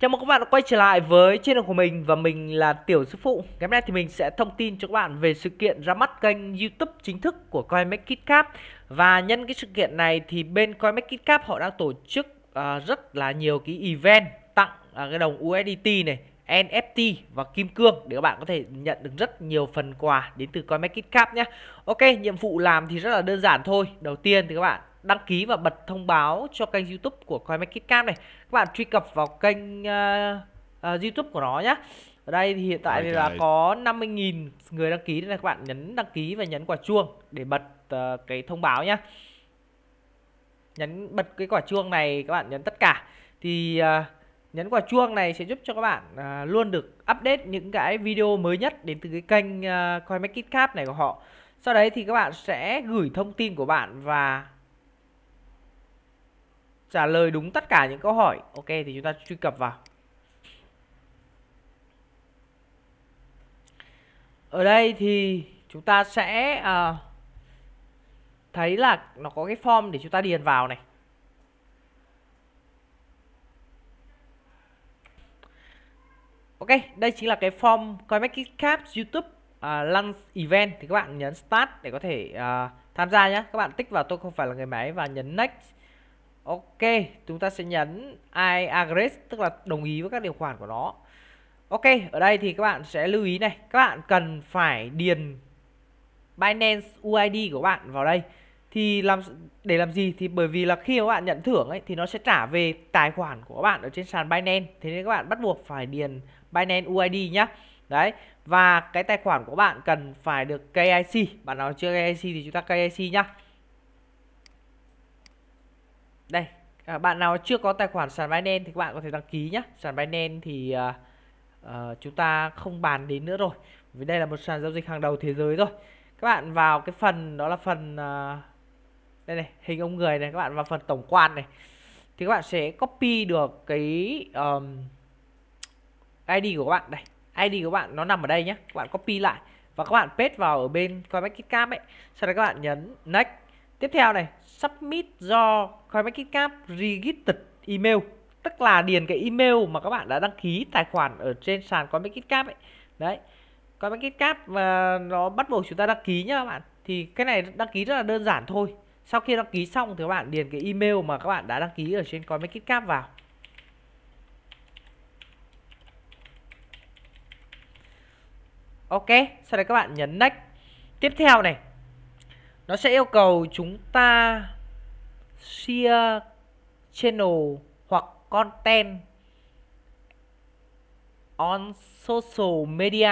Chào mừng các bạn đã quay trở lại với channel của mình và mình là Tiểu Sư Phụ Ngày hôm nay thì mình sẽ thông tin cho các bạn về sự kiện ra mắt kênh youtube chính thức của CoinMarketCap Và nhân cái sự kiện này thì bên CoinMarketCap họ đang tổ chức uh, rất là nhiều cái event tặng uh, cái đồng USDT này NFT và kim cương để các bạn có thể nhận được rất nhiều phần quà đến từ CoinMarketCap nhé Ok, nhiệm vụ làm thì rất là đơn giản thôi Đầu tiên thì các bạn đăng ký và bật thông báo cho kênh youtube của CoinMarketCap này các bạn truy cập vào kênh uh, uh, youtube của nó nhé ở đây thì hiện tại thì là trời. có 50.000 người đăng ký nên là các bạn nhấn đăng ký và nhấn quả chuông để bật uh, cái thông báo nhé nhấn bật cái quả chuông này các bạn nhấn tất cả thì uh, nhấn quả chuông này sẽ giúp cho các bạn uh, luôn được update những cái video mới nhất đến từ cái kênh uh, CoinMarketCap này của họ sau đấy thì các bạn sẽ gửi thông tin của bạn và trả lời đúng tất cả những câu hỏi ok thì chúng ta truy cập vào ở đây thì chúng ta sẽ uh, thấy là nó có cái form để chúng ta điền vào này Ok, đây chính là cái form CoinMarketCap YouTube uh, à, Launch Event thì các bạn nhấn Start để có thể uh, tham gia nhé. Các bạn tích vào tôi không phải là người máy và nhấn Next Ok, chúng ta sẽ nhấn I agree tức là đồng ý với các điều khoản của nó. Ok, ở đây thì các bạn sẽ lưu ý này, các bạn cần phải điền Binance UID của bạn vào đây. Thì làm để làm gì thì bởi vì là khi các bạn nhận thưởng ấy thì nó sẽ trả về tài khoản của các bạn ở trên sàn Binance, thế nên các bạn bắt buộc phải điền Binance UID nhá. Đấy, và cái tài khoản của bạn cần phải được KIC, bạn nào chưa KIC thì chúng ta KIC nhá đây à, bạn nào chưa có tài khoản sàn Binance thì các bạn có thể đăng ký nhé sàn Binance thì à, à, chúng ta không bàn đến nữa rồi vì đây là một sàn giao dịch hàng đầu thế giới rồi các bạn vào cái phần đó là phần à, đây này hình ông người này các bạn vào phần tổng quan này thì các bạn sẽ copy được cái um, ID của các bạn đây ID của bạn nó nằm ở đây nhé các bạn copy lại và các bạn paste vào ở bên coinbase CoinMarketCap ấy sau đó các bạn nhấn next Tiếp theo này, submit do CoinMarketCap registered email, tức là điền cái email mà các bạn đã đăng ký tài khoản ở trên sàn CoinMarketCap ấy. Đấy. CoinMarketCap mà nó bắt buộc chúng ta đăng ký nhá các bạn. Thì cái này đăng ký rất là đơn giản thôi. Sau khi đăng ký xong thì các bạn điền cái email mà các bạn đã đăng ký ở trên CoinMarketCap vào. Ok, sau đấy các bạn nhấn next. Tiếp theo này, nó sẽ yêu cầu chúng ta share channel hoặc content on social media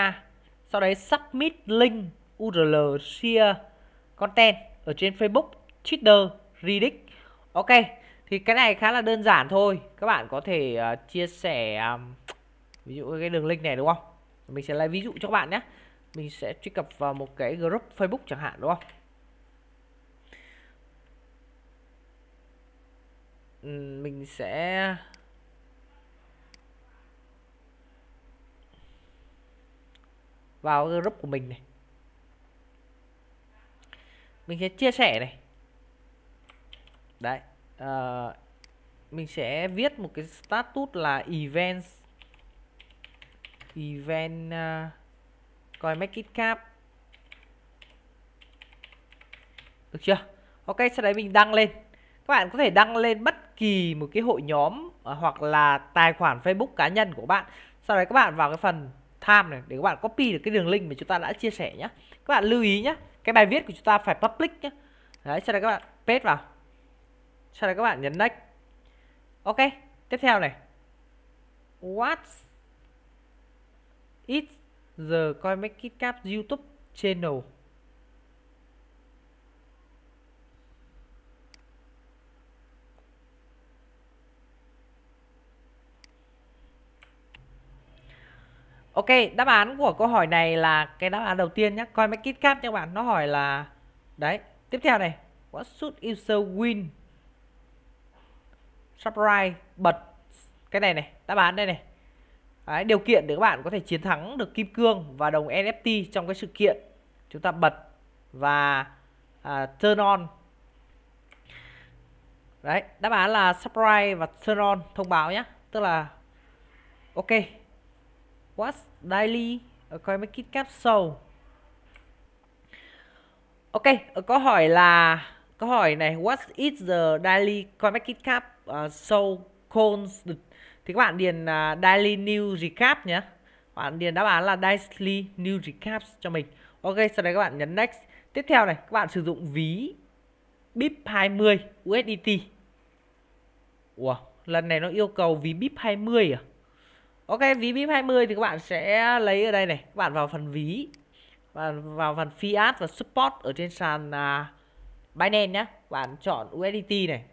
sau đấy submit link url share content ở trên facebook twitter reddit ok thì cái này khá là đơn giản thôi các bạn có thể uh, chia sẻ um, ví dụ cái đường link này đúng không mình sẽ lấy ví dụ cho các bạn nhé mình sẽ truy cập vào một cái group facebook chẳng hạn đúng không mình sẽ vào group của mình này mình sẽ chia sẻ này đấy uh, mình sẽ viết một cái status là event event ờ, uh, coi make it cap được chưa ok sau đấy mình đăng lên các bạn có thể đăng lên bất kỳ một cái hội nhóm à, hoặc là tài khoản Facebook cá nhân của bạn. Sau đấy các bạn vào cái phần tham này để các bạn copy được cái đường link mà chúng ta đã chia sẻ nhé. Các bạn lưu ý nhé, cái bài viết của chúng ta phải public nhé. Đấy, sau đấy các bạn paste vào. Sau đấy các bạn nhấn next. Ok, tiếp theo này. What is the CoinMarketCap YouTube channel? Ok, đáp án của câu hỏi này là cái đáp án đầu tiên nhé. Coi máy cap các bạn, nó hỏi là đấy. Tiếp theo này, what should user win? Surprise bật cái này này, đáp án đây này. Đấy, điều kiện để các bạn có thể chiến thắng được kim cương và đồng NFT trong cái sự kiện chúng ta bật và à, turn on. Đấy, đáp án là subscribe và turn on thông báo nhé. Tức là ok, What's daily economic capsule? Ok, ở câu hỏi là câu hỏi này What is the daily economic cap uh, so Thì các bạn điền uh, daily new recap nhé. bạn điền đáp án là daily new recap cho mình. Ok, sau đấy các bạn nhấn next. Tiếp theo này, các bạn sử dụng ví BIP 20 USDT. Ủa, lần này nó yêu cầu ví BIP 20 à? Ok, ví BIM 20 thì các bạn sẽ lấy ở đây này, các bạn vào phần ví và vào phần fiat và support ở trên sàn uh, Binance nhá. Bạn chọn USDT này.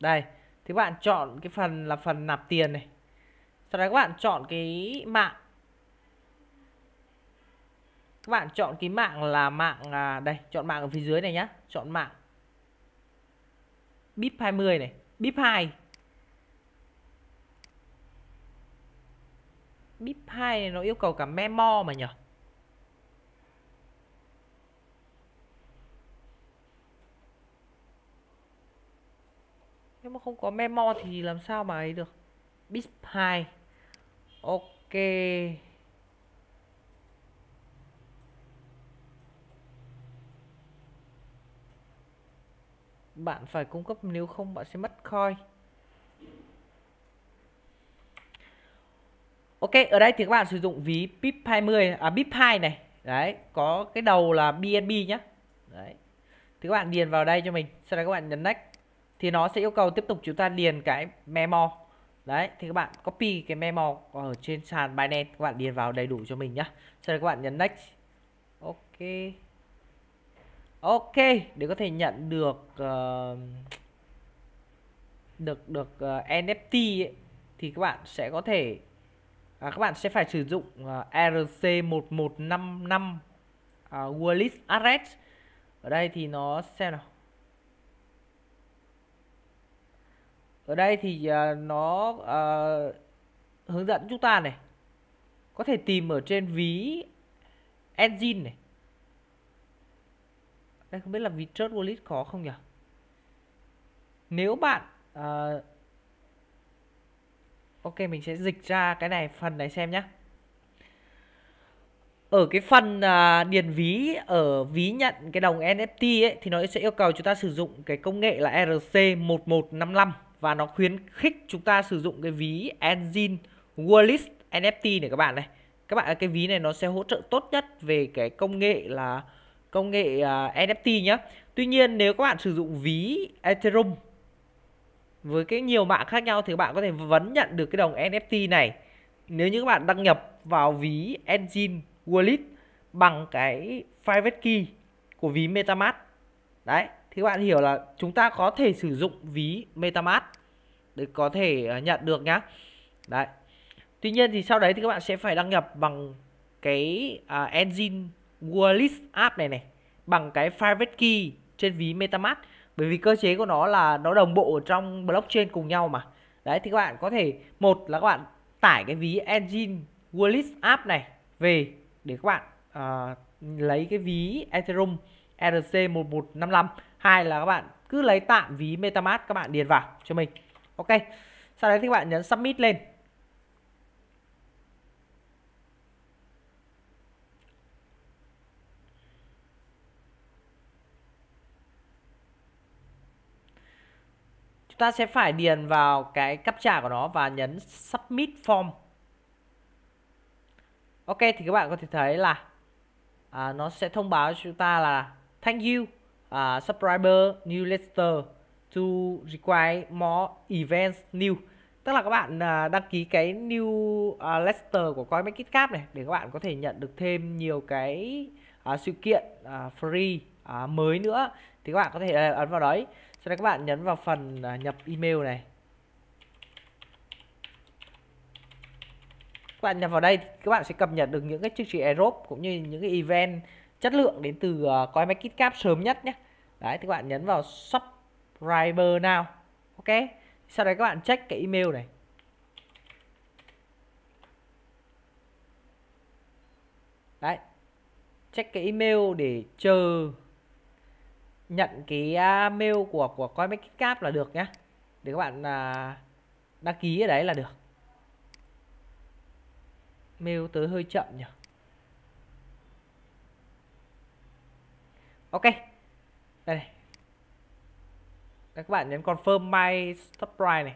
Đây, thì các bạn chọn cái phần là phần nạp tiền này. Sau đó các bạn chọn cái mạng. Các bạn chọn cái mạng là mạng uh, đây, chọn mạng ở phía dưới này nhá, chọn mạng BIP 20 này, BIP 2 bip 2 này nó yêu cầu cả memo mà nhỉ nếu mà không có memo thì làm sao mà ấy được bip 2 ok bạn phải cung cấp nếu không bạn sẽ mất coin Ok, ở đây thì các bạn sử dụng ví pip 20 à pip 2 này. Đấy, có cái đầu là BNB nhá. Đấy. Thì các bạn điền vào đây cho mình, sau đó các bạn nhấn next thì nó sẽ yêu cầu tiếp tục chúng ta điền cái memo. Đấy, thì các bạn copy cái memo ở trên sàn Binance các bạn điền vào đầy đủ cho mình nhá. Sau đó các bạn nhấn next. Ok. Ok, để có thể nhận được uh, được được uh, ờ, NFT ấy, thì các bạn sẽ có thể à, các bạn sẽ phải sử dụng uh, ERC1155 uh, Wallis address ở đây thì nó xem nào ở đây thì uh, nó uh, hướng dẫn chúng ta này có thể tìm ở trên ví engine này đây không biết là ví trust wallet khó không nhỉ nếu bạn uh, ok mình sẽ dịch ra cái này phần này xem nhé ở cái phần uh, điền ví ở ví nhận cái đồng NFT ấy thì nó sẽ yêu cầu chúng ta sử dụng cái công nghệ là ERC1155 và nó khuyến khích chúng ta sử dụng cái ví engine wallet NFT này các bạn này. Các bạn cái ví này nó sẽ hỗ trợ tốt nhất về cái công nghệ là công nghệ uh, à, NFT nhá. Tuy nhiên nếu các bạn sử dụng ví Ethereum với cái nhiều mạng khác nhau thì bạn có thể vấn nhận được cái đồng NFT này nếu như các bạn đăng nhập vào ví Engine Wallet bằng cái private key của ví MetaMask đấy thì các bạn hiểu là chúng ta có thể sử dụng ví MetaMask để có thể ờ, nhận được nhá đấy tuy nhiên thì sau đấy thì các bạn sẽ phải đăng nhập bằng cái uh, Engine Wallet app này này bằng cái private key trên ví MetaMask bởi vì cơ chế của nó là nó đồng bộ ở trong blockchain cùng nhau mà đấy thì các bạn có thể một là các bạn tải cái ví engine wallet app này về để các bạn uh, lấy cái ví ethereum erc 1155 hai là các bạn cứ lấy tạm ví metamask các bạn điền vào cho mình ok sau đấy thì các bạn nhấn submit lên chúng ta sẽ phải điền vào cái captcha của nó và nhấn submit form ok thì các bạn có thể thấy là à, nó sẽ thông báo cho chúng ta là thank you uh, subscriber newsletter to require more events new tức là các bạn uh, đăng ký cái new uh, letter của Coin Market Cap này để các bạn có thể nhận được thêm nhiều cái uh, sự kiện uh, free uh, mới nữa thì các bạn có thể ấn vào đấy sau đó các bạn nhấn vào phần à, nhập email này các bạn nhập vào đây các bạn sẽ cập nhật được những cái chương trình Aerobe cũng như những cái event chất lượng đến từ à, coi máy KitKat sớm nhất nhé đấy thì các bạn nhấn vào subscriber now ok sau đấy các bạn check cái email này đấy check cái email để chờ nhận cái à, mail của của coinbase cap là được nhé để các bạn à, đăng ký ở đấy là được mail tới hơi chậm nhỉ ok đây này các bạn nhấn confirm my subscribe này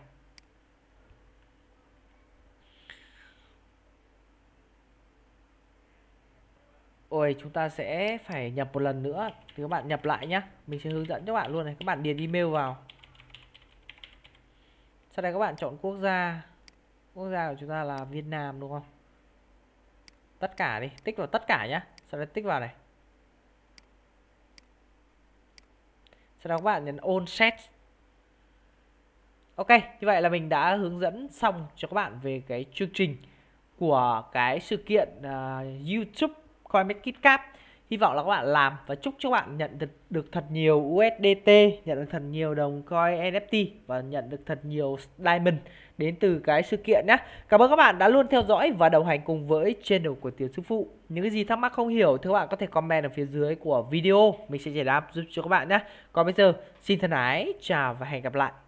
Rồi chúng ta sẽ phải nhập một lần nữa Thì các bạn nhập lại nhá Mình sẽ hướng dẫn cho các bạn luôn này Các bạn điền email vào Sau đây các bạn chọn quốc gia Quốc gia của chúng ta là Việt Nam đúng không Tất cả đi Tích vào tất cả nhá Sau đây tích vào này Sau đó các bạn nhấn on set Ok, như vậy là mình đã hướng dẫn xong cho các bạn về cái chương trình của cái sự kiện uh, YouTube coin market cap hy vọng là các bạn làm và chúc cho các bạn nhận được, được thật nhiều USDT nhận được thật nhiều đồng coin NFT và nhận được thật nhiều diamond đến từ cái sự kiện nhé cảm ơn các bạn đã luôn theo dõi và đồng hành cùng với channel của tiểu sư phụ những cái gì thắc mắc không hiểu thì các bạn có thể comment ở phía dưới của video mình sẽ giải đáp giúp cho các bạn nhé còn bây giờ xin thân ái chào và hẹn gặp lại